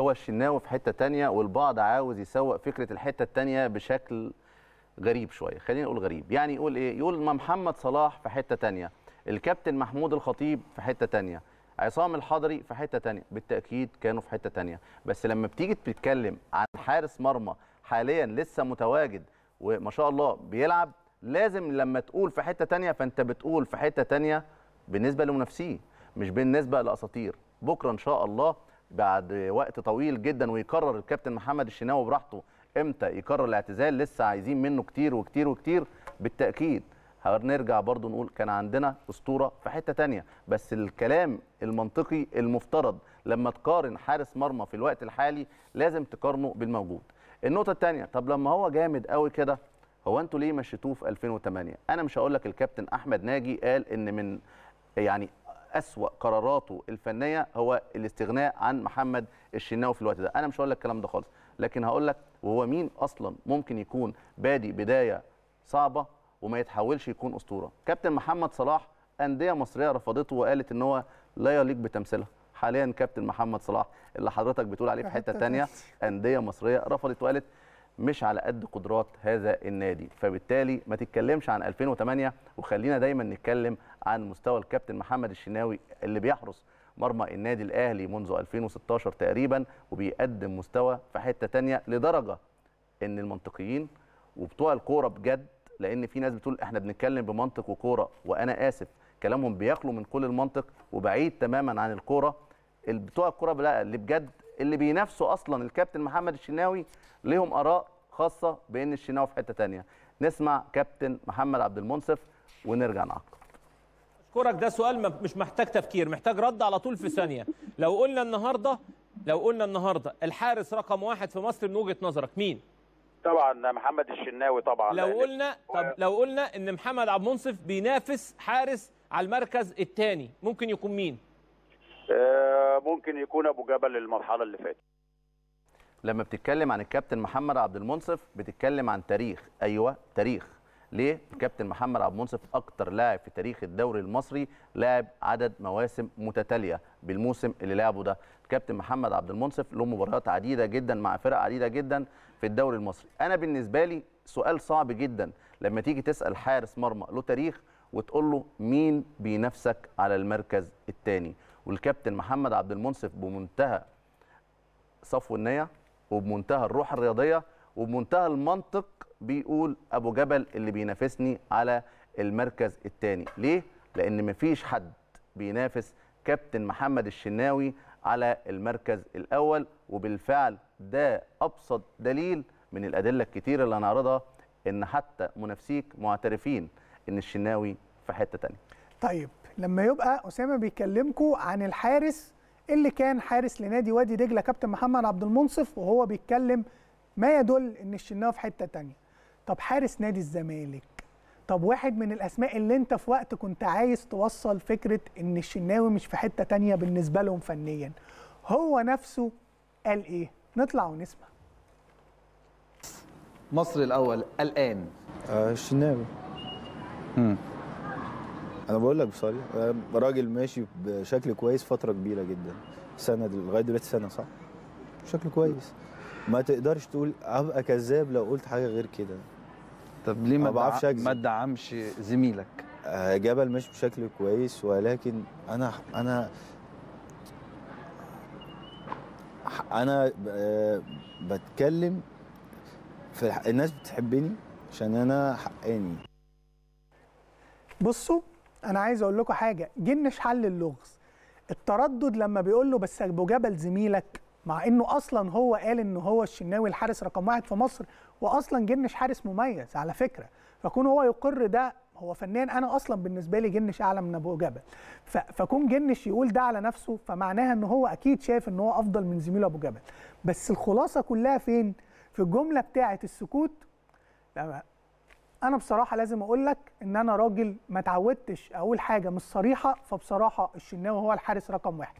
هو الشناوي في حته تانية والبعض عاوز يسوق فكره الحته التانية بشكل غريب شويه خلينا نقول غريب يعني يقول ايه يقول ما محمد صلاح في حته تانية الكابتن محمود الخطيب في حته تانية عصام الحضري في حته تانية بالتاكيد كانوا في حته تانية بس لما بتيجي تتكلم عن حارس مرمى حاليا لسه متواجد وما شاء الله بيلعب لازم لما تقول في حته تانية فانت بتقول في حته تانية بالنسبه لمنافسيه مش بالنسبه لاساطير بكره ان شاء الله بعد وقت طويل جدا ويقرر الكابتن محمد الشناوي براحته امتى يقرر الاعتزال لسه عايزين منه كتير وكتير وكتير بالتاكيد هنرجع برضو نقول كان عندنا اسطوره في حته تانية بس الكلام المنطقي المفترض لما تقارن حارس مرمى في الوقت الحالي لازم تقارنه بالموجود النقطه الثانيه طب لما هو جامد قوي كده هو انتوا ليه مشيتوه في 2008 انا مش هقول لك الكابتن احمد ناجي قال ان من يعني اسوا قراراته الفنيه هو الاستغناء عن محمد الشناوي في الوقت ده انا مش هقول لك الكلام ده خالص لكن هقول لك وهو مين اصلا ممكن يكون بادي بدايه صعبه وما يتحولش يكون اسطوره كابتن محمد صلاح انديه مصريه رفضته وقالت ان هو لا يليق بتمثيلها حاليا كابتن محمد صلاح اللي حضرتك بتقول عليه في حته ثانيه انديه مصريه رفضت وقالت مش على قد قدرات هذا النادي فبالتالي ما تتكلمش عن 2008 وخلينا دايما نتكلم عن مستوى الكابتن محمد الشناوي اللي بيحرس مرمى النادي الاهلي منذ 2016 تقريبا وبيقدم مستوى في حته ثانيه لدرجه ان المنطقيين وبتوع الكوره بجد لان في ناس بتقول احنا بنتكلم بمنطق وكوره وانا اسف كلامهم بيخلو من كل المنطق وبعيد تماما عن الكوره بتوع الكوره اللي بجد اللي بينافسوا اصلا الكابتن محمد الشناوي ليهم اراء خاصه بان الشناوي في حته ثانيه نسمع كابتن محمد عبد المنصف ونرجع نعقب اشكرك ده سؤال مش محتاج تفكير محتاج رد على طول في ثانيه لو قلنا النهارده لو قلنا النهارده الحارس رقم واحد في مصر من وجهه نظرك مين طبعا محمد الشناوي طبعا لو قلنا طب لو قلنا ان محمد عبد المنصف بينافس حارس على المركز الثاني ممكن يكون مين آه، ممكن يكون ابو جبل المرحله اللي فاتت لما بتتكلم عن الكابتن محمد عبد المنصف بتتكلم عن تاريخ ايوه تاريخ ليه الكابتن محمد عبد المنصف اكتر لاعب في تاريخ الدوري المصري لاعب عدد مواسم متتاليه بالموسم اللي لعبه ده الكابتن محمد عبد المنصف له مباريات عديده جدا مع فرق عديده جدا في الدوري المصري انا بالنسبه لي سؤال صعب جدا لما تيجي تسال حارس مرمى له تاريخ وتقول له مين بينافسك على المركز الثاني والكابتن محمد عبد المنصف بمنتهى صفو النيه وبمنتهى الروح الرياضيه وبمنتهى المنطق بيقول ابو جبل اللي بينافسني على المركز الثاني ليه لان مفيش حد بينافس كابتن محمد الشناوي على المركز الاول وبالفعل ده ابسط دليل من الادله الكتير اللي هنعرضها ان حتى منافسيك معترفين ان الشناوي في حته ثانيه طيب لما يبقى اسامه بيكلمكم عن الحارس اللي كان حارس لنادي وادي دجله كابتن محمد عبد المنصف وهو بيتكلم ما يدل ان الشناوي في حته تانية طب حارس نادي الزمالك طب واحد من الاسماء اللي انت في وقت كنت عايز توصل فكره ان الشناوي مش في حته تانية بالنسبه لهم فنيا هو نفسه قال ايه نطلع ونسمع مصر الاول الان آه الشناوي امم انا بقول لك بصريح راجل ماشي بشكل كويس فتره كبيره جدا سنه لغايه دلوقتي سنه صح بشكل كويس ما تقدرش تقول ابقى كذاب لو قلت حاجه غير كده طب ليه ما بعرفش ما دعمش زميلك آه، جبل ماشي بشكل كويس ولكن انا انا انا آه، بتكلم في الناس بتحبني عشان انا حقاني بصوا انا عايز اقول لكم حاجه جنش حل اللغز التردد لما بيقول له بس ابو جبل زميلك مع انه اصلا هو قال ان هو الشناوي الحارس رقم واحد في مصر واصلا جنش حارس مميز على فكره فكون هو يقر ده هو فنان انا اصلا بالنسبه لي جنش اعلى من ابو جبل فكون جنش يقول ده على نفسه فمعناها ان هو اكيد شايف ان هو افضل من زميله ابو جبل بس الخلاصه كلها فين في الجمله بتاعه السكوت انا بصراحه لازم اقول لك ان انا راجل ما اتعودتش اقول حاجه مش صريحه فبصراحه الشناوي هو الحارس رقم واحد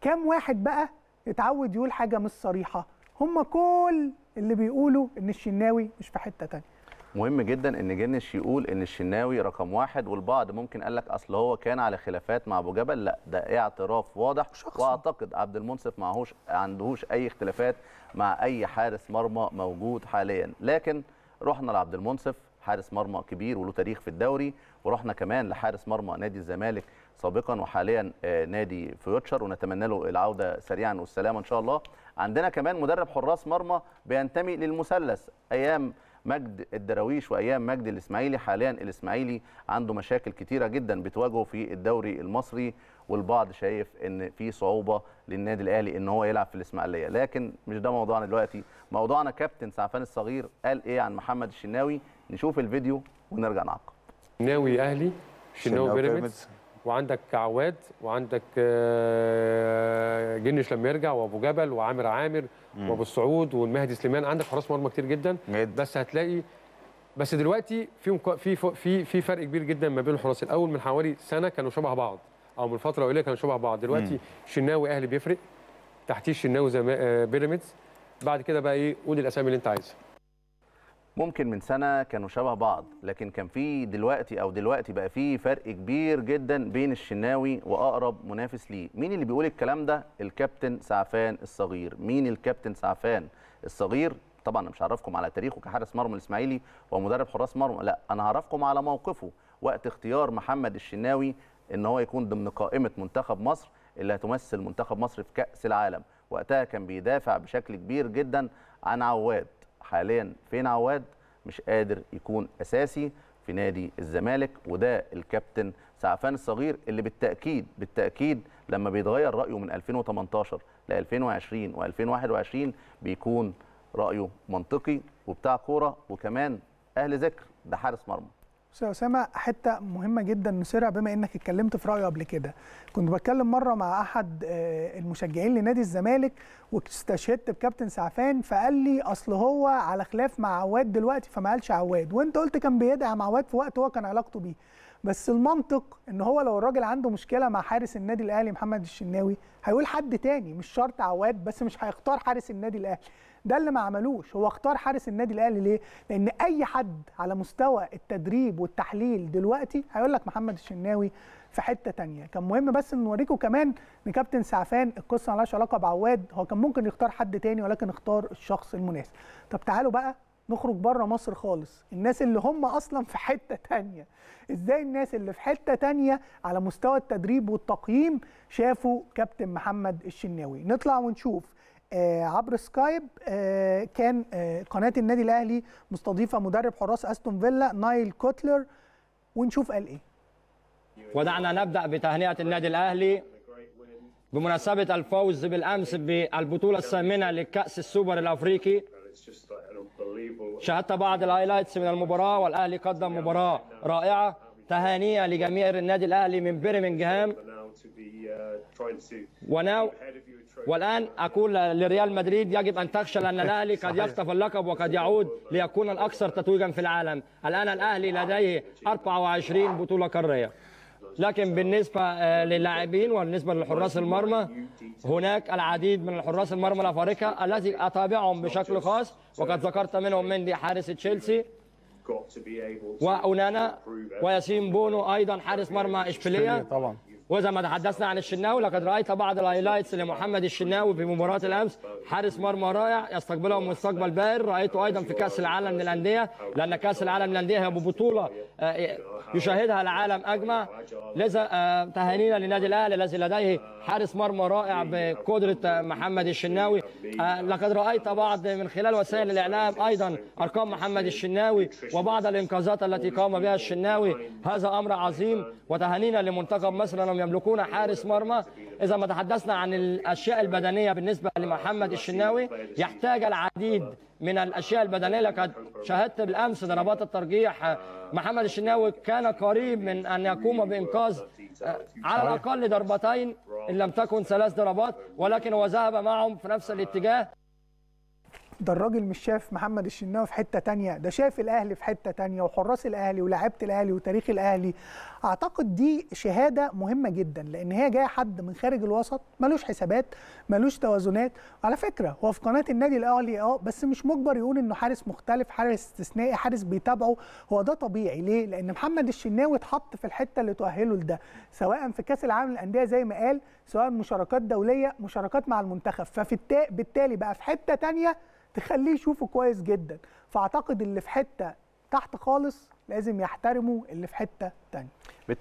كام واحد بقى اتعود يقول حاجه مش صريحه هم كل اللي بيقولوا ان الشناوي مش في حته تانية مهم جدا ان جنش يقول ان الشناوي رقم واحد والبعض ممكن قال لك اصل هو كان على خلافات مع ابو جبل لا ده اعتراف واضح شخصي. واعتقد عبد المنصف معهوش عندهوش اي اختلافات مع اي حارس مرمى موجود حاليا لكن رحنا لعبد المنصف حارس مرمى كبير وله تاريخ في الدوري ورحنا كمان لحارس مرمى نادي الزمالك سابقا وحاليا آه، نادي فيوتشر ونتمنى له العوده سريعا والسلامه ان شاء الله عندنا كمان مدرب حراس مرمى بينتمي للمثلث ايام مجد الدراويش وايام مجد الاسماعيلي حاليا الاسماعيلي عنده مشاكل كتيره جدا بتواجهه في الدوري المصري والبعض شايف ان في صعوبه للنادي الاهلي ان هو يلعب في الاسماعيليه لكن مش ده موضوعنا دلوقتي موضوعنا كابتن سعفان الصغير قال ايه عن محمد الشناوي نشوف الفيديو ونرجع نعقب ناوي اهلي شناوي بيراميدز وعندك عواد وعندك آه، جنش لما يرجع وابو جبل وعامر عامر وابو السعود والمهدي سليمان عندك حراس مرمى كتير جدا ميد. بس هتلاقي بس دلوقتي في في في في فرق كبير جدا ما بين الحراس الاول من حوالي سنه كانوا شبه بعض او من فتره قليله كانوا شبه بعض دلوقتي شناوي اهلي بيفرق تحتيه الشناوي زي آه، بيراميدز بعد كده بقى ايه قول الاسامي اللي انت عايزها ممكن من سنه كانوا شبه بعض لكن كان في دلوقتي او دلوقتي بقى في فرق كبير جدا بين الشناوي واقرب منافس ليه مين اللي بيقول الكلام ده الكابتن سعفان الصغير مين الكابتن سعفان الصغير طبعا انا مش هعرفكم على تاريخه كحارس مرمى الاسماعيلي ومدرب حراس مرمى لا انا هعرفكم على موقفه وقت اختيار محمد الشناوي ان هو يكون ضمن قائمه منتخب مصر اللي هتمثل منتخب مصر في كاس العالم وقتها كان بيدافع بشكل كبير جدا عن عواد حاليا فين عواد مش قادر يكون اساسي في نادي الزمالك وده الكابتن سعفان الصغير اللي بالتاكيد بالتاكيد لما بيتغير رايه من 2018 ل 2020 و2021 بيكون رايه منطقي وبتاع كوره وكمان اهل ذكر ده حارس مرمى استاذ اسامه حته مهمه جدا نسرع بما انك اتكلمت في رايه قبل كده كنت بتكلم مره مع احد آه، المشجعين لنادي الزمالك واستشهدت بكابتن سعفان فقال لي اصل هو على خلاف مع عواد دلوقتي فما قالش عواد وانت قلت كان بيدعم عواد في وقت هو كان علاقته بيه بس المنطق ان هو لو الراجل عنده مشكله مع حارس النادي الاهلي محمد الشناوي هيقول حد تاني مش شرط عواد بس مش هيختار حارس النادي الاهلي ده اللي ما عملوش هو اختار حارس النادي الاهلي ليه لان اي حد على مستوى التدريب والتحليل دلوقتي هيقول لك محمد الشناوي في حته تانية كان مهم بس نوريكم كمان ان كابتن سعفان القصه مالهاش علاقه بعواد هو كان ممكن يختار حد تاني ولكن اختار الشخص المناسب طب تعالوا بقى نخرج بره مصر خالص الناس اللي هم اصلا في حته تانية ازاي الناس اللي في حته تانية على مستوى التدريب والتقييم شافوا كابتن محمد الشناوي نطلع ونشوف آه، عبر سكايب آه، كان آه، قناه النادي الاهلي مستضيفه مدرب حراس استون فيلا نايل كوتلر ونشوف قال ايه ودعنا نبدا بتهنئه النادي الاهلي بمناسبه الفوز بالامس بالبطوله الثامنه لكاس السوبر الافريقي شاهدت بعض الهايلايتس من المباراه والاهلي قدم مباراه رائعه تهانية لجميع النادي الاهلي من برمنجهام وناو والآن أقول لريال مدريد يجب أن تخشى لأن الأهلي قد يخطف اللقب وقد يعود ليكون الأكثر تتويجا في العالم الآن الأهلي لديه 24 بطولة قارية لكن بالنسبة آه، للاعبين وبالنسبة لحراس المرمى هناك العديد من حراس المرمى الأفارقة الذي أتابعهم بشكل خاص وقد ذكرت منهم مندي حارس تشيلسي وأونانا وياسين بونو أيضا حارس مرمى إشبيلية طبعا وإذا ما تحدثنا عن الشناوي لقد رأيت بعض الهايلايتس لمحمد الشناوي في مباراة الأمس حارس مرمى رائع يستقبله مستقبل باهر رأيته أيضا في كأس العالم للأندية لأن كأس العالم للأندية هي ببطوله آه، يشاهدها العالم أجمع لذا آه، تهانينا للنادي الأهلي الذي لديه حارس مرمى رائع بقدرة آه، محمد الشناوي لقد رأيت بعض من خلال وسائل الإعلام أيضا أرقام محمد الشناوي وبعض الإنقاذات التي قام بها الشناوي هذا أمر عظيم وتهانينا لمنتخب مصر انهم يملكون حارس مرمى اذا ما تحدثنا عن الاشياء البدنيه بالنسبه لمحمد الشناوي يحتاج العديد من الاشياء البدنيه لقد شاهدت بالامس ضربات الترجيح محمد الشناوي كان قريب من ان يقوم بانقاذ آه، على الاقل ضربتين ان لم تكن ثلاث ضربات ولكن هو ذهب معهم في نفس الاتجاه ده الراجل مش شاف محمد الشناوي في حته تانية ده شاف الاهلي في حته تانية وحراس الاهلي ولاعيبه الاهلي وتاريخ الاهلي اعتقد دي شهاده مهمه جدا لان هي جايه حد من خارج الوسط ملوش حسابات ملوش توازنات على فكره هو في قناه النادي الاهلي اه بس مش مجبر يقول انه حارس مختلف حارس استثنائي حارس بيتابعه هو ده طبيعي ليه لان محمد الشناوي اتحط في الحته اللي تؤهله لده سواء في كاس العالم للانديه زي ما قال سواء مشاركات دوليه مشاركات مع المنتخب فبالتالي بقى في حته تانية تخليه يشوفه كويس جدا فاعتقد اللي في حته تحت خالص لازم يحترموا اللي في حته تانية